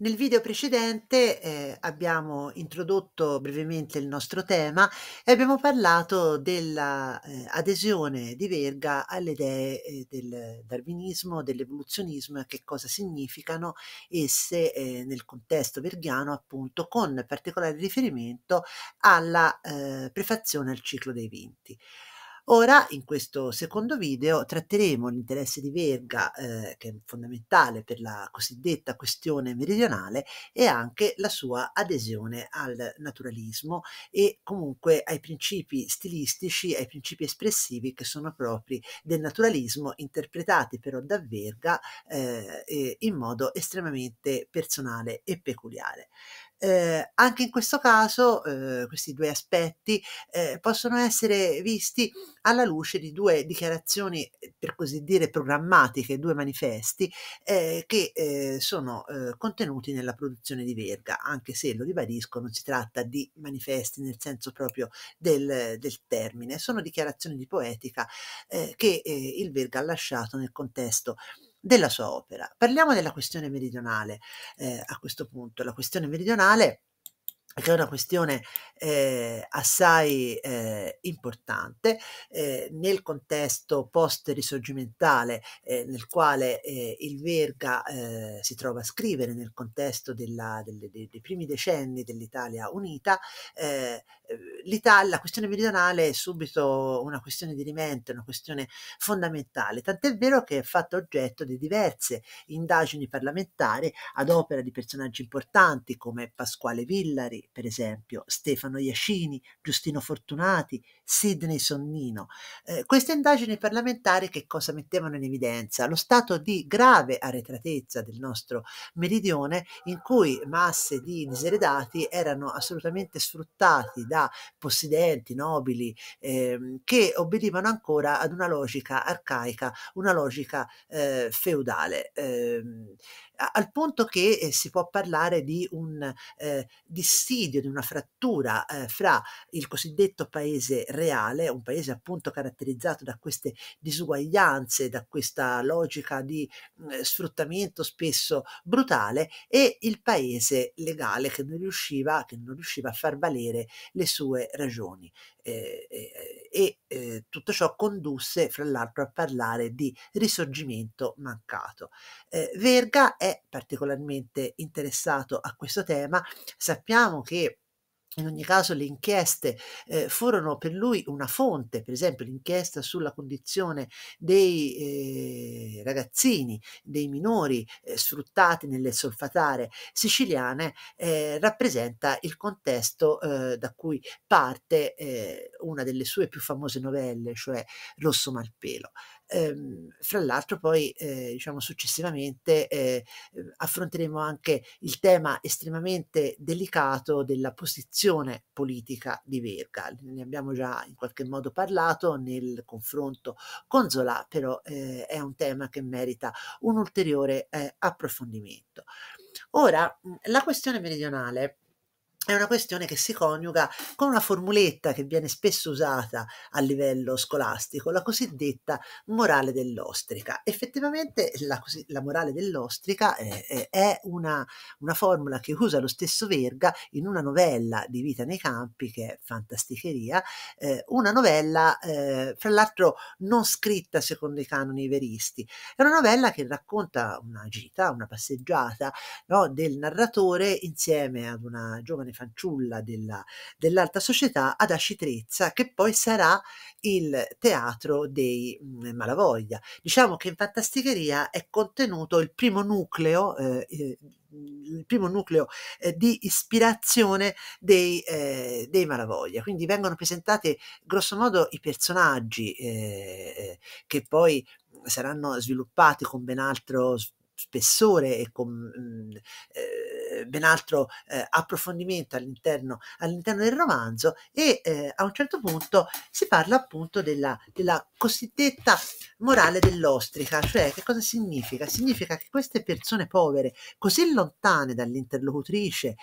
Nel video precedente eh, abbiamo introdotto brevemente il nostro tema e abbiamo parlato dell'adesione eh, di Verga alle idee eh, del darwinismo, dell'evoluzionismo e che cosa significano esse eh, nel contesto verghiano, appunto, con particolare riferimento alla eh, prefazione al ciclo dei venti. Ora, in questo secondo video, tratteremo l'interesse di Verga, eh, che è fondamentale per la cosiddetta questione meridionale, e anche la sua adesione al naturalismo e comunque ai principi stilistici, ai principi espressivi che sono propri del naturalismo, interpretati però da Verga eh, in modo estremamente personale e peculiare. Eh, anche in questo caso eh, questi due aspetti eh, possono essere visti alla luce di due dichiarazioni, eh, per così dire, programmatiche, due manifesti eh, che ehm, sono ehm, contenuti nella produzione di Verga, anche se, lo ribadisco, non si tratta di manifesti nel senso proprio del, del termine, sono dichiarazioni di poetica eh, che il Verga ha lasciato nel contesto eh, della sua opera. Parliamo della questione meridionale eh, a questo punto. La questione meridionale che è una questione eh, assai eh, importante eh, nel contesto post-risorgimentale ehm, nel quale ehm, il Verga ehm, si trova a scrivere nel contesto della, delle, dei, dei, primi decenni dell'Italia unita, la questione meridionale è subito una questione di rimente, una questione fondamentale, tant'è vero che è fatta oggetto di diverse indagini parlamentari ad opera di personaggi importanti come Pasquale Villari, per esempio, Stefano Iacini, Giustino Fortunati, Sidney Sonnino. Eh, queste indagini parlamentari che cosa mettevano in evidenza? Lo stato di grave arretratezza del nostro meridione in cui masse di diseredati erano assolutamente sfruttati da possidenti, nobili, eh, che obbedivano ancora ad una logica arcaica, una logica eh, feudale, ehm, al punto che eh, si può parlare di un eh, di dissidio, di una frattura eh, fra il cosiddetto paese reale, un paese appunto caratterizzato da queste disuguaglianze, da questa logica di mh, mm, sfruttamento spesso brutale, e il paese legale che non riusciva, che non riusciva a far valere le sue ragioni. Eh, eh, e eh, tutto ciò condusse fra l'altro a parlare di risorgimento mancato. Eh, Verga è particolarmente interessato a questo tema, sappiamo che in ogni caso le inchieste eh, furono per lui una fonte, per esempio l'inchiesta sulla condizione dei eh, ragazzini, dei minori eh, sfruttati nelle solfatare siciliane, eh, rappresenta il contesto eh, da cui parte eh, una delle sue più famose novelle, cioè Rosso Malpelo ehm, fra l'altro poi eh, diciamo successivamente eh, ehm, affronteremo anche il tema estremamente delicato della posizione politica di Verga. Ne abbiamo già in qualche modo parlato nel confronto con Zola, però eh, è un tema che merita un ulteriore eh, approfondimento. Ora, mm, la questione meridionale è una questione che si coniuga con una formuletta che viene spesso usata a livello scolastico, la cosiddetta morale dell'ostrica. Effettivamente la, la morale dell'ostrica è, eh, eh, è una, una, formula che usa lo stesso Verga in una novella di Vita nei Campi, che è fantasticheria, eh, una novella eh, fra l'altro non scritta secondo i canoni veristi. È una novella che racconta una gita, una passeggiata no, del narratore insieme ad una giovane giovane fanciulla della, dell'alta società ad Ascitrezza, che poi sarà il teatro dei mh, mm, Malavoglia. Diciamo che in Fantasticheria è contenuto il primo nucleo eh, eh, il primo nucleo eh, di ispirazione dei, eh, dei, Malavoglia. Quindi vengono presentati grossomodo i personaggi eh, che poi saranno sviluppati con ben altro spessore e con mh, mm, eh, eh, ben altro eh, approfondimento all'interno, all'interno, del romanzo e eh, a un certo punto si parla appunto della, della cosiddetta morale dell'ostrica, cioè che cosa significa? Significa che queste persone povere, così lontane dall'interlocutrice,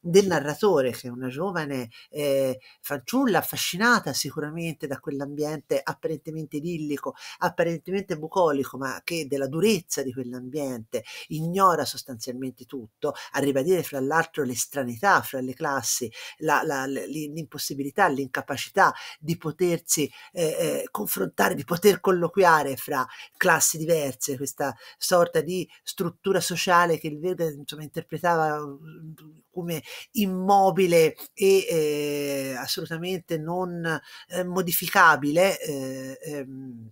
del narratore, che è una giovane eh, fanciulla affascinata sicuramente da quell'ambiente apparentemente idillico, apparentemente bucolico, ma che della durezza di quell'ambiente ignora sostanzialmente tutto, a ribadire fra l'altro l'estranità fra le classi, l'impossibilità, l'incapacità di potersi eh, eh, confrontare, di poter colloquiare fra classi diverse, questa sorta di struttura sociale che il Verga insomma, interpretava mm, come immobile e eh, assolutamente non eh, modificabile, eh, ehm,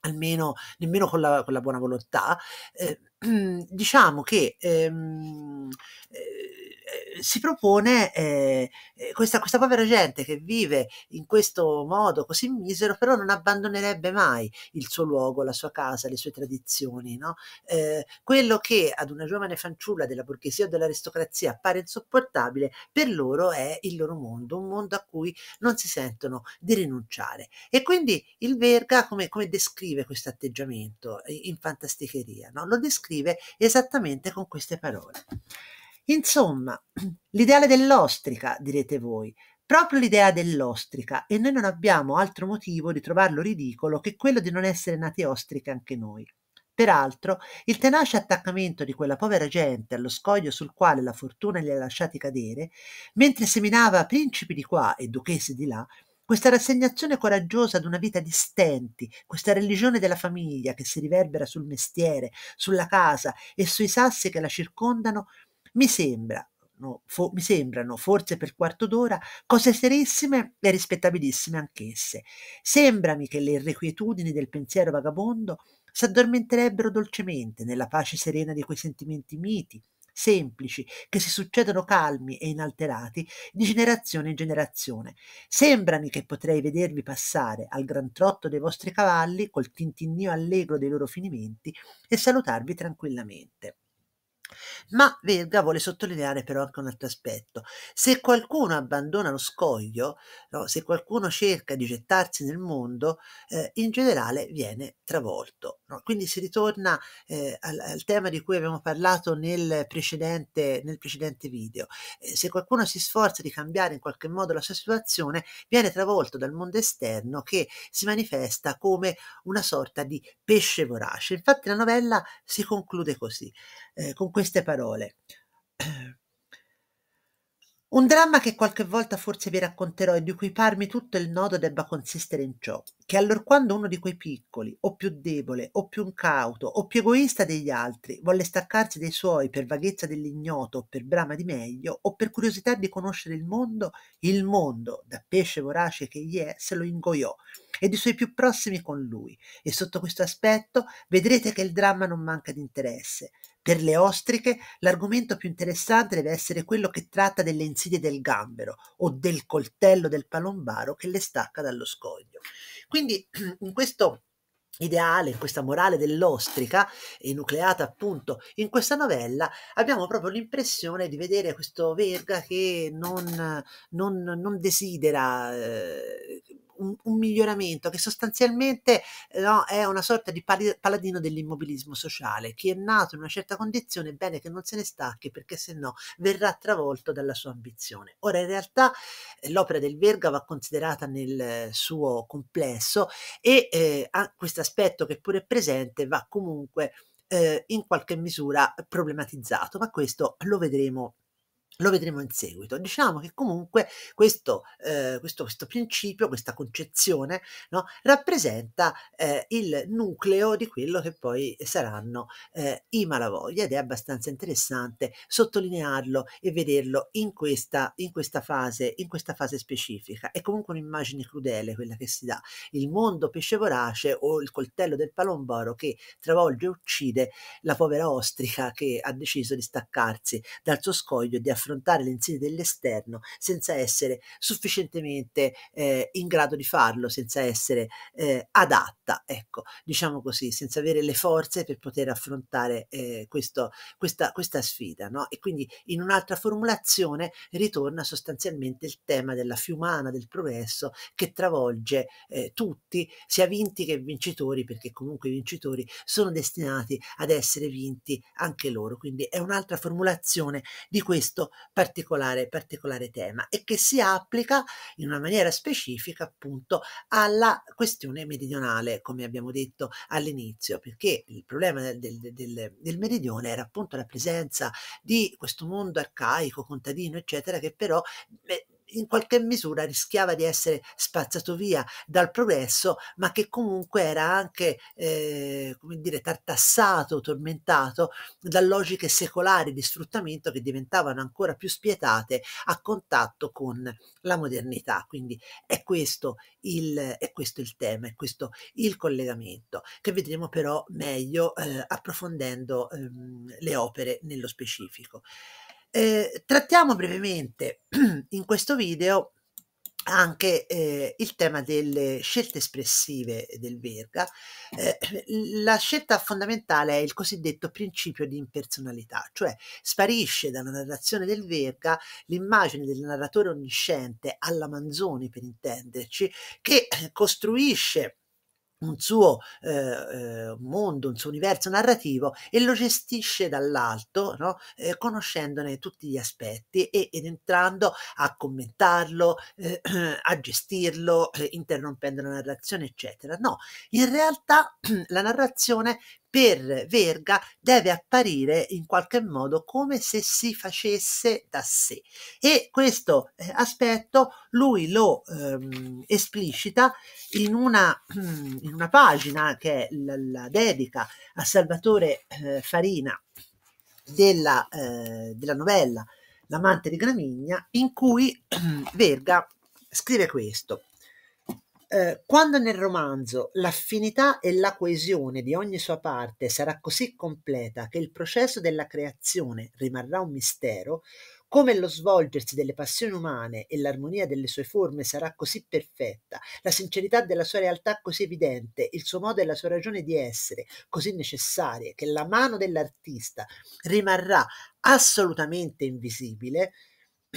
almeno nemmeno con la, con la buona volontà, eh, diciamo che ehm, eh, si propone eh, eh, questa, questa, povera gente che vive in questo modo così misero, però non abbandonerebbe mai il suo luogo, la sua casa, le sue tradizioni. No? Eh, quello che ad una giovane fanciulla della borghesia o dell'aristocrazia appare insopportabile, per loro è il loro mondo, un mondo a cui non si sentono di rinunciare. E quindi il Verga come, come descrive questo atteggiamento eh, in fantasticheria? No? Lo descrive esattamente con queste parole. Insomma, l'ideale dell'ostrica, direte voi, proprio l'idea dell'ostrica, e noi non abbiamo altro motivo di trovarlo ridicolo che quello di non essere nati ostriche anche noi. Peraltro, il tenace attaccamento di quella povera gente allo scoglio sul quale la fortuna li ha lasciati cadere, mentre seminava principi di qua e duchesse di là, questa rassegnazione coraggiosa ad una vita di stenti, questa religione della famiglia che si riverbera sul mestiere, sulla casa e sui sassi che la circondano, mi sembra mi sembrano, forse per quarto d'ora, cose serissime e rispettabilissime anch'esse. Sembrami che le irrequietudini del pensiero vagabondo s'addormenterebbero dolcemente nella pace serena di quei sentimenti miti, semplici, che si succedono calmi e inalterati di generazione in generazione. Sembrami che potrei vedervi passare al gran trotto dei vostri cavalli col tintinnio allegro dei loro finimenti e salutarvi tranquillamente. Ma Verga vuole sottolineare però anche un altro aspetto. Se qualcuno abbandona lo scoglio, no, se qualcuno cerca di gettarsi nel mondo, eh, in generale viene travolto. No? Quindi si ritorna eh, al, al, tema di cui abbiamo parlato nel precedente, nel precedente video. Eh, se qualcuno si sforza di cambiare in qualche modo la sua situazione, viene travolto dal mondo esterno che si manifesta come una sorta di pesce vorace. Infatti la novella si conclude così eh, con queste parole. Un dramma che qualche volta forse vi racconterò e di cui parmi tutto il nodo debba consistere in ciò, che allorquando uno di quei piccoli, o più debole, o più incauto, o più egoista degli altri, volle staccarsi dai suoi per vaghezza dell'ignoto, per brama di meglio, o per curiosità di conoscere il mondo, il mondo, da pesce vorace che gli è, se lo ingoiò, ed i suoi più prossimi con lui, e sotto questo aspetto vedrete che il dramma non manca di interesse, per le ostriche l'argomento più interessante deve essere quello che tratta delle insidie del gambero o del coltello del palombaro che le stacca dallo scoglio. Quindi in questo ideale, in questa morale dell'ostrica, enucleata appunto in questa novella, abbiamo proprio l'impressione di vedere questo Verga che non, non, non desidera eh, un, un miglioramento che sostanzialmente eh, no, è una sorta di paladino dell'immobilismo sociale. Chi è nato in una certa condizione è bene che non se ne stacchi perché se no verrà travolto dalla sua ambizione. Ora in realtà eh, l'opera del Verga va considerata nel eh, suo complesso e eh, questo aspetto che pure è presente va comunque eh, in qualche misura problematizzato, ma questo lo vedremo lo vedremo in seguito. Diciamo che comunque questo, eh, questo, questo principio, questa concezione no, rappresenta eh, il nucleo di quello che poi saranno eh, i malavoglia ed è abbastanza interessante sottolinearlo e vederlo in questa, in questa, fase, in questa fase specifica. È comunque un'immagine crudele quella che si dà. Il mondo pesce vorace o il coltello del palomboro che travolge e uccide la povera ostrica che ha deciso di staccarsi dal suo scoglio e di affrontare affrontare le insidie dell'esterno senza essere sufficientemente eh, in grado di farlo, senza essere eh, adatta, ecco, diciamo così, senza avere le forze per poter affrontare eh, questo, questa, questa sfida. No? E quindi in un'altra formulazione ritorna sostanzialmente il tema della fiumana del progresso che travolge eh, tutti, sia vinti che vincitori, perché comunque i vincitori sono destinati ad essere vinti anche loro. Quindi è un'altra formulazione di questo particolare, particolare tema e che si applica in una maniera specifica appunto alla questione meridionale, come abbiamo detto all'inizio, perché il problema del, del, del meridione era appunto la presenza di questo mondo arcaico, contadino, eccetera, che però... Beh, in qualche misura rischiava di essere spazzato via dal progresso, ma che comunque era anche, eh, come dire, tartassato, tormentato da logiche secolari di sfruttamento che diventavano ancora più spietate a contatto con la modernità. Quindi è questo il, è questo il tema, è questo il collegamento, che vedremo però meglio eh, approfondendo ehm, le opere nello specifico. Eh, trattiamo brevemente in questo video anche eh, il tema delle scelte espressive del Verga. Eh, la scelta fondamentale è il cosiddetto principio di impersonalità, cioè sparisce dalla narrazione del Verga l'immagine del narratore onnisciente alla Manzoni, per intenderci, che costruisce un suo eh, eh, mondo, un suo universo narrativo e lo gestisce dall'alto, no? eh, conoscendone tutti gli aspetti e, ed entrando a commentarlo, eh, a gestirlo, eh, interrompendo la narrazione, eccetera. No, in realtà la narrazione per Verga deve apparire in qualche modo come se si facesse da sé e questo eh, aspetto lui lo ehm, esplicita in una, in una, pagina che è la, la dedica a Salvatore eh, Farina della, eh, della novella L'amante di Gramigna in cui Verga scrive questo eh, quando nel romanzo l'affinità e la coesione di ogni sua parte sarà così completa che il processo della creazione rimarrà un mistero, come lo svolgersi delle passioni umane e l'armonia delle sue forme sarà così perfetta, la sincerità della sua realtà così evidente, il suo modo e la sua ragione di essere così necessarie, che la mano dell'artista rimarrà assolutamente invisibile,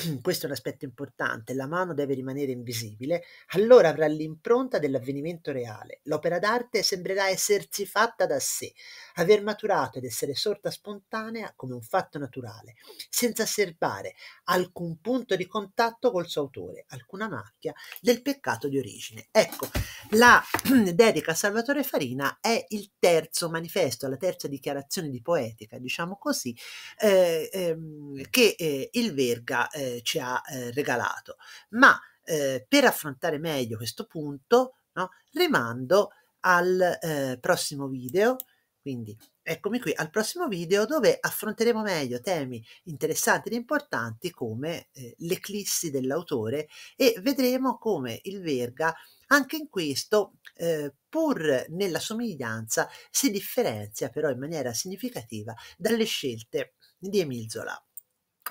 questo è un aspetto importante, la mano deve rimanere invisibile, allora avrà l'impronta dell'avvenimento reale. L'opera d'arte sembrerà essersi fatta da sé, aver maturato ed essere sorta spontanea come un fatto naturale, senza serbare alcun punto di contatto col suo autore, alcuna macchia del peccato di origine. Ecco, la dedica a Salvatore Farina è il terzo manifesto, la terza dichiarazione di poetica, diciamo così, eh, ehm, che eh, il Verga eh, eh, ci ha eh, regalato. Ma eh, per affrontare meglio questo punto, no, rimando al eh, prossimo video. Quindi eccomi qui al prossimo video dove affronteremo meglio temi interessanti ed importanti come eh, l'eclissi dell'autore e vedremo come il Verga anche in questo, eh, pur nella somiglianza, si differenzia però in maniera significativa dalle scelte di Emile Zola.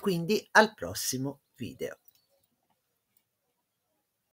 Quindi al prossimo video.